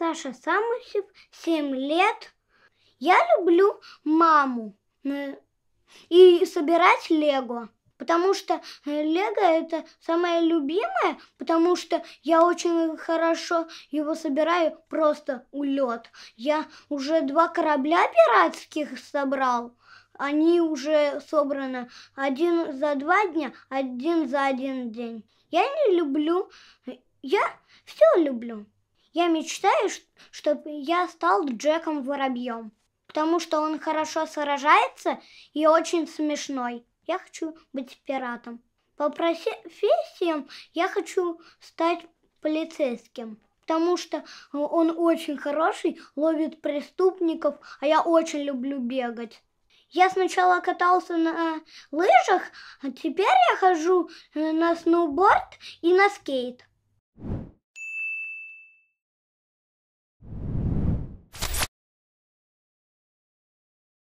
Саша Самусев, 7 лет. Я люблю маму э, и собирать лего, потому что э, лего это самое любимое, потому что я очень хорошо его собираю, просто улет. Я уже два корабля пиратских собрал они уже собраны один за два дня, один за один день. Я не люблю, я все люблю. Я мечтаю, чтобы я стал Джеком Воробьем, потому что он хорошо сражается и очень смешной. Я хочу быть пиратом. По профессиям я хочу стать полицейским, потому что он очень хороший, ловит преступников, а я очень люблю бегать. Я сначала катался на лыжах, а теперь я хожу э, на сноуборд и на скейт.